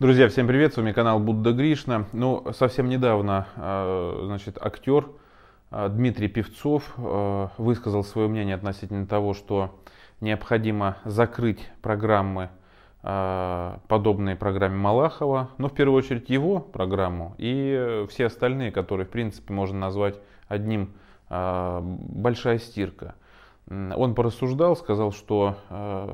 Друзья, всем привет, с вами канал Будда Гришна. Ну, совсем недавно, а, значит, актер а, Дмитрий Певцов а, высказал свое мнение относительно того, что необходимо закрыть программы, подобные программе Малахова, но ну, в первую очередь его программу и все остальные, которые, в принципе, можно назвать одним «большая стирка». Он порассуждал, сказал, что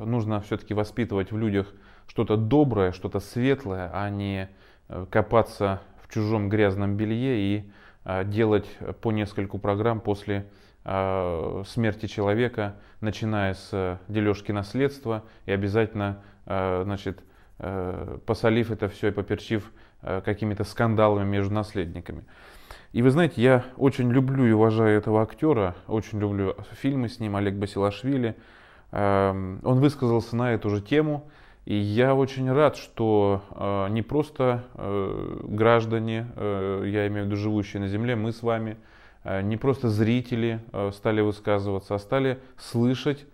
нужно все-таки воспитывать в людях что-то доброе, что-то светлое, а не э, копаться в чужом грязном белье и э, делать по нескольку программ после э, смерти человека, начиная с дележки наследства и обязательно, значит, посолив это все и поперчив какими-то скандалами между наследниками. И вы знаете, я очень люблю и уважаю этого актера, очень люблю фильмы с ним, Олег Басилашвили. Эм, он высказался на эту же тему, и я очень рад, что э, не просто э, граждане, э, я имею в виду живущие на Земле, мы с вами, э, не просто зрители э, стали высказываться, а стали слышать,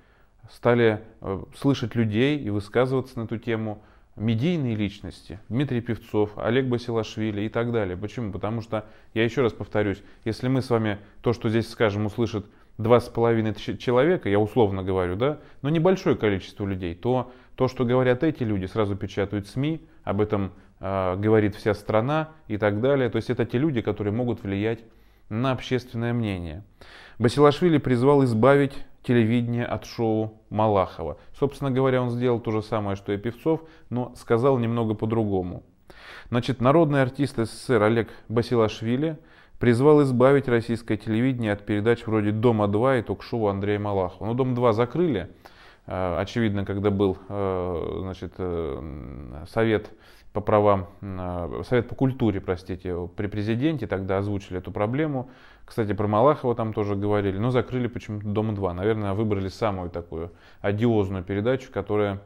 стали э, слышать людей и высказываться на эту тему медийные личности, Дмитрий Певцов, Олег Басилашвили и так далее. Почему? Потому что, я еще раз повторюсь, если мы с вами то, что здесь скажем, услышит два с половиной человека, я условно говорю, да, но небольшое количество людей, то то, что говорят эти люди, сразу печатают СМИ, об этом э, говорит вся страна и так далее. То есть это те люди, которые могут влиять на общественное мнение. Басилашвили призвал избавить телевидение от шоу Малахова. Собственно говоря, он сделал то же самое, что и Певцов, но сказал немного по-другому. Значит, народный артист СССР Олег Басилашвили – призвал избавить российское телевидение от передач вроде «Дома-2» и ток-шоу Андрея Малахова. Но ну, «Дом-2» закрыли, э, очевидно, когда был э, значит, э, совет по правам, совет по культуре, простите, при президенте, тогда озвучили эту проблему. Кстати, про Малахова там тоже говорили, но закрыли почему-то Дом-2. Наверное, выбрали самую такую одиозную передачу, которая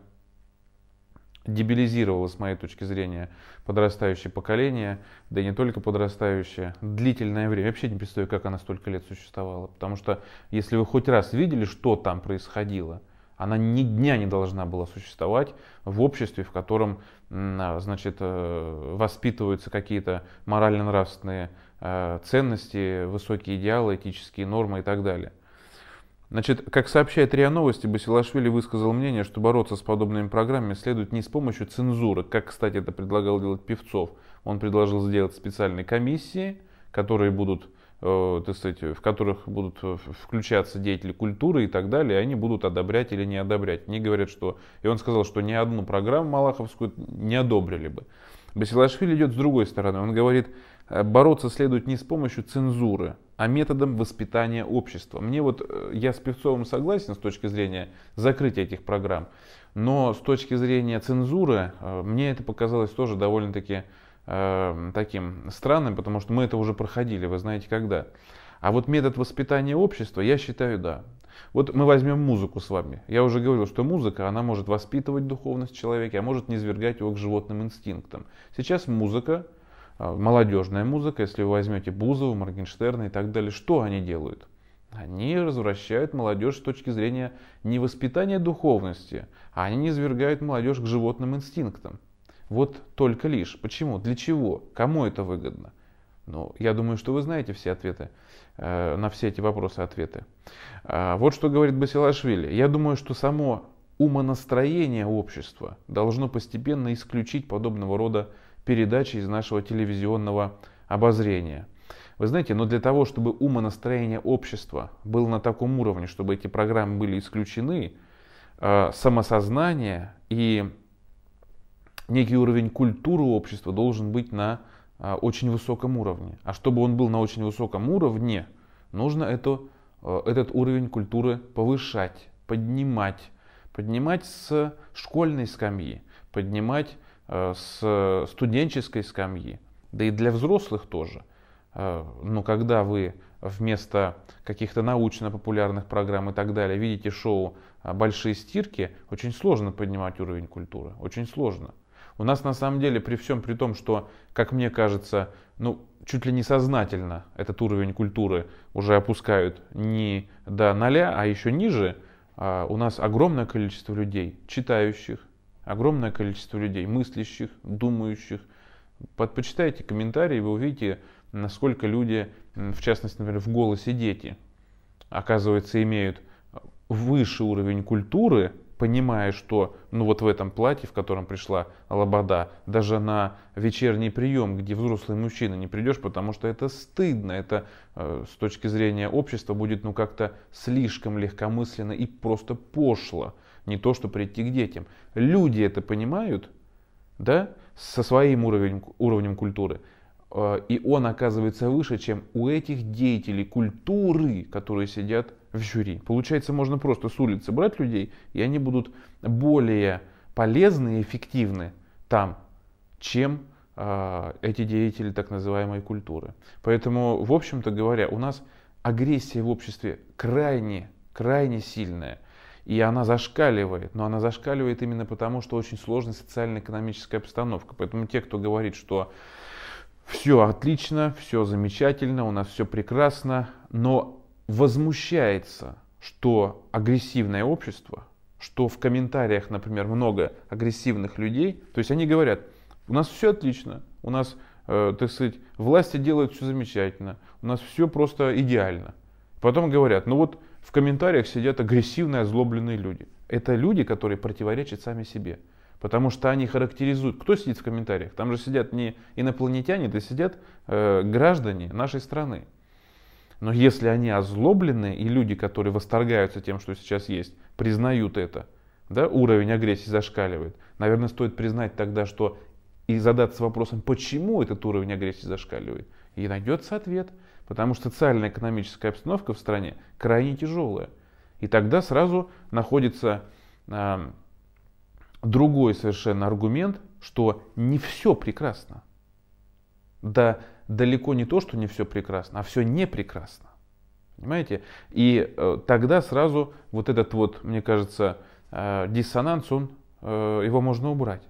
дебилизировало, с моей точки зрения, подрастающее поколение, да и не только подрастающее, длительное время. Я вообще не представляю, как она столько лет существовала. Потому что, если вы хоть раз видели, что там происходило, она ни дня не должна была существовать в обществе, в котором а, значит, э, воспитываются какие-то морально-нравственные э, ценности, высокие идеалы, этические нормы и так далее. Значит, как сообщает РИА Новости, Басилашвили высказал мнение, что бороться с подобными программами следует не с помощью цензуры, как, кстати, это предлагал делать Певцов. Он предложил сделать специальные комиссии, которые будут, э, так сказать, в которых будут э, включаться деятели культуры и так далее, и они будут одобрять или не одобрять. Не говорят, что... И он сказал, что ни одну программу Малаховскую не одобрили бы. Басилашвили идет с другой стороны. Он говорит, Э, бороться следует не с помощью цензуры, а методом воспитания общества. Мне вот, э, я с Певцовым согласен с точки зрения закрытия этих программ, но с точки зрения цензуры, э, мне это показалось тоже довольно-таки э, таким странным, потому что мы это уже проходили, вы знаете когда. А вот метод воспитания общества, я считаю, да. Вот мы возьмем музыку с вами. Я уже говорил, что музыка, она может воспитывать духовность человека, а может низвергать его к животным инстинктам. Сейчас музыка а, молодежная музыка, если вы возьмете Бузову, Моргенштерна и так далее, что они делают? Они развращают молодежь с точки зрения не воспитания духовности, а они извергают молодежь к животным инстинктам. Вот только лишь. Почему? Для чего? Кому это выгодно? Ну, я думаю, что вы знаете все ответы, э, на все эти вопросы ответы. Э, вот что говорит Басилашвили. Я думаю, что само умонастроение общества должно постепенно исключить подобного рода передачи из нашего телевизионного обозрения. Вы знаете, но для того, чтобы ум, настроение общества было на таком уровне, чтобы эти программы были исключены, э, самосознание и некий уровень культуры общества должен быть на э, очень высоком уровне. А чтобы он был на очень высоком уровне, нужно это, э, этот уровень культуры повышать, поднимать. Поднимать с школьной скамьи, поднимать Э, с студенческой скамьи, да и для взрослых тоже. Э, Но ну, когда вы вместо каких-то научно-популярных программ и так далее видите шоу э, «Большие стирки», очень сложно поднимать уровень культуры, очень сложно. У нас на самом деле при всем при том, что, как мне кажется, ну, чуть ли не сознательно этот уровень культуры уже опускают не до ноля, а еще ниже, у нас огромное количество людей, читающих, огромное количество людей, мыслящих, думающих. Подпочитайте комментарии, вы увидите, насколько люди, в частности, например, в «Голосе дети», оказывается, имеют высший уровень культуры, понимая, что ну вот в этом платье, в котором пришла Лобода, даже на вечерний прием, где взрослый мужчина не придешь, потому что это стыдно, это э, с точки зрения общества будет ну как-то слишком легкомысленно и просто пошло не то, что прийти к детям. Люди это понимают, да, со своим уровнем, уровнем культуры, э, и он оказывается выше, чем у этих деятелей культуры, которые сидят в жюри. Получается, можно просто с улицы брать людей, и они будут более полезны и эффективны там, чем э, эти деятели так называемой культуры. Поэтому, в общем-то говоря, у нас агрессия в обществе крайне, крайне сильная – и она зашкаливает, но она зашкаливает именно потому, что очень сложная социально-экономическая обстановка. Поэтому те, кто говорит, что все отлично, все замечательно, у нас все прекрасно, но возмущается, что агрессивное общество, что в комментариях, например, много агрессивных людей, то есть они говорят, у нас все отлично, у нас, э, так сказать, власти делают все замечательно, у нас все просто идеально. Потом говорят, ну вот в комментариях сидят агрессивные, озлобленные люди. Это люди, которые противоречат сами себе. Потому что они характеризуют. Кто сидит в комментариях? Там же сидят не инопланетяне, да сидят э, граждане нашей страны. Но если они озлобленные и люди, которые восторгаются тем, что сейчас есть, признают это, да, уровень агрессии зашкаливает, наверное, стоит признать тогда, что и задаться вопросом, почему этот уровень агрессии зашкаливает. И найдется ответ потому что социальная экономическая обстановка в стране крайне тяжелая. И тогда сразу находится э, другой совершенно аргумент, что не все прекрасно. Да далеко не то, что не все прекрасно, а все не прекрасно. Понимаете? И э, тогда сразу вот этот вот, мне кажется, э, диссонанс, он, э, его можно убрать.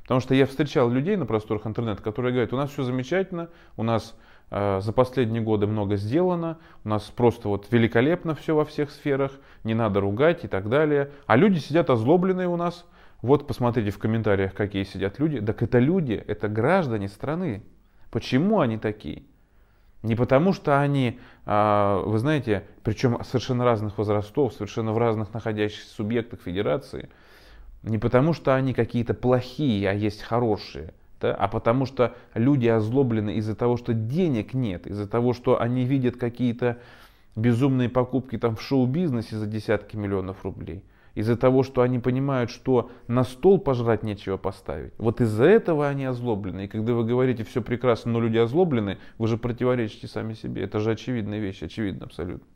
Потому что я встречал людей на просторах интернета, которые говорят, у нас все замечательно, у нас Э, за последние годы много сделано, у нас просто вот великолепно все во всех сферах, не надо ругать и так далее. А люди сидят озлобленные у нас. Вот посмотрите в комментариях, какие сидят люди. Так это люди, это граждане страны. Почему они такие? Не потому что они, а, вы знаете, причем совершенно разных возрастов, совершенно в разных находящихся субъектах федерации, не потому что они какие-то плохие, а есть хорошие да? а потому что люди озлоблены из-за того, что денег нет, из-за того, что они видят какие-то безумные покупки там в шоу-бизнесе за десятки миллионов рублей, из-за того, что они понимают, что на стол пожрать нечего поставить. Вот из-за этого они озлоблены. И когда вы говорите, все прекрасно, но люди озлоблены, вы же противоречите сами себе. Это же очевидная вещь, очевидно абсолютно.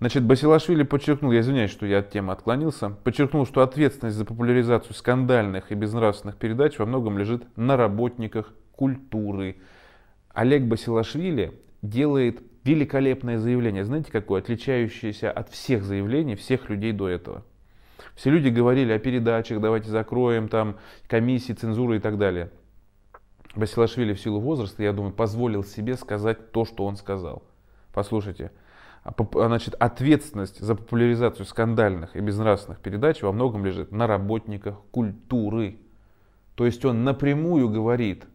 Значит, Басилашвили подчеркнул, я извиняюсь, что я от темы отклонился, подчеркнул, что ответственность за популяризацию скандальных и безнравственных передач во многом лежит на работниках культуры. Олег Басилашвили делает великолепное заявление, знаете какое, отличающееся от всех заявлений всех людей до этого. Все люди говорили о передачах, давайте закроем там комиссии, цензуры и так далее. Басилашвили в силу возраста, я думаю, позволил себе сказать то, что он сказал. Послушайте, а а, значит, ответственность за популяризацию скандальных и безнравственных передач во многом лежит на работниках культуры. То есть он напрямую говорит,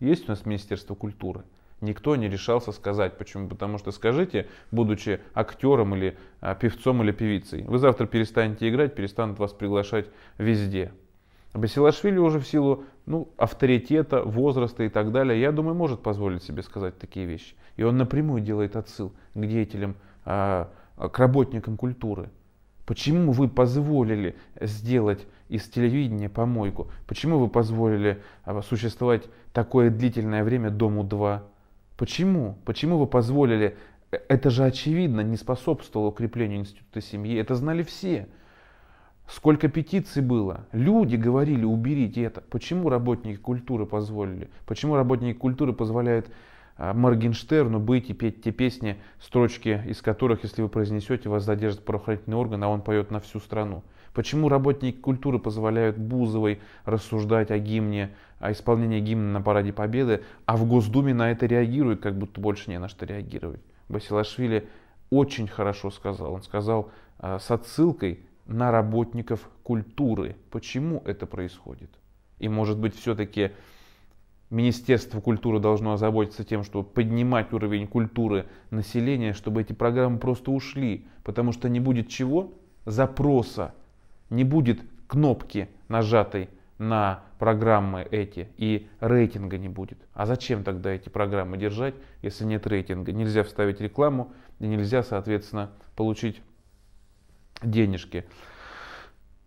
есть у нас Министерство культуры, никто не решался сказать. Почему? Потому что скажите, будучи актером или а, певцом или певицей, вы завтра перестанете играть, перестанут вас приглашать везде. А Басилашвили уже в силу ну, авторитета, возраста и так далее, я думаю, может позволить себе сказать такие вещи. И он напрямую делает отсыл к деятелям, а, к работникам культуры. Почему вы позволили сделать из телевидения помойку? Почему вы позволили а, существовать такое длительное время Дому-2? Почему? Почему вы позволили? Э, это же очевидно не способствовало укреплению института семьи. Это знали все. Сколько петиций было. Люди говорили, уберите это. Почему работники культуры позволили? Почему работники культуры позволяют а, Моргенштерну быть и петь те песни, строчки из которых, если вы произнесете, вас задержит правоохранительный орган, а он поет на всю страну? Почему работники культуры позволяют Бузовой рассуждать о гимне, о исполнении гимна на Параде Победы, а в Госдуме на это реагируют, как будто больше не на что реагировать? Басилашвили очень хорошо сказал. Он сказал а, с отсылкой на работников культуры. Почему это происходит? И может быть все-таки Министерство культуры должно озаботиться тем, чтобы поднимать уровень культуры населения, чтобы эти программы просто ушли, потому что не будет чего? Запроса. Не будет кнопки нажатой на программы эти и рейтинга не будет. А зачем тогда эти программы держать, если нет рейтинга? Нельзя вставить рекламу и нельзя, соответственно, получить денежки.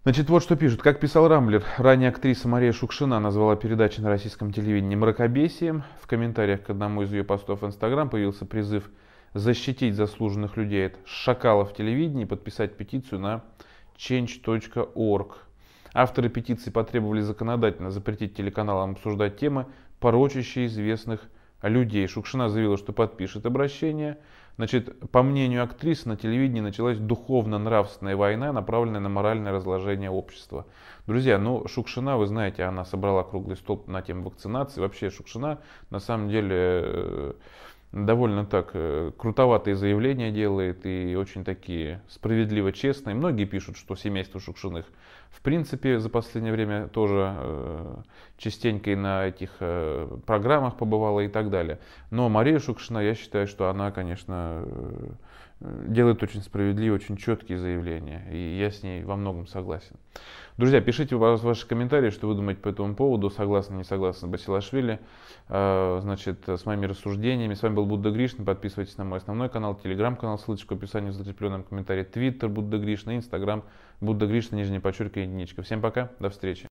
Значит, вот что пишут. Как писал Рамблер, ранее актриса Мария Шукшина назвала передачи на российском телевидении мракобесием. В комментариях к одному из ее постов в Инстаграм появился призыв защитить заслуженных людей от шакалов телевидения и подписать петицию на change.org. Авторы петиции потребовали законодательно запретить телеканалам обсуждать темы, порочащие известных людей. Шукшина заявила, что подпишет обращение, Значит, по мнению актрисы, на телевидении началась духовно-нравственная война, направленная на моральное разложение общества. Друзья, ну Шукшина, вы знаете, она собрала круглый стол на тему вакцинации. Вообще Шукшина, на самом деле, э, довольно так э, крутоватые заявления делает и очень такие справедливо честные. Многие пишут, что семейство Шукшиных в принципе за последнее время тоже э, частенько и на этих э, программах побывало и так далее. Но Мария Шукшина, я считаю, что она, конечно, э, Э, делает очень справедливые, очень четкие заявления, и я с ней во многом согласен. Друзья, пишите, ваши комментарии, что вы думаете по этому поводу, согласны, не согласны Басилашвили, э, значит, с моими рассуждениями. С вами был Будда Гришна. подписывайтесь на мой основной канал, телеграм-канал, ссылочка в описании в закрепленном комментарии, твиттер Будда Гришна, инстаграм Будда Гришна, нижнее подчеркивание, единичка. Всем пока, до встречи.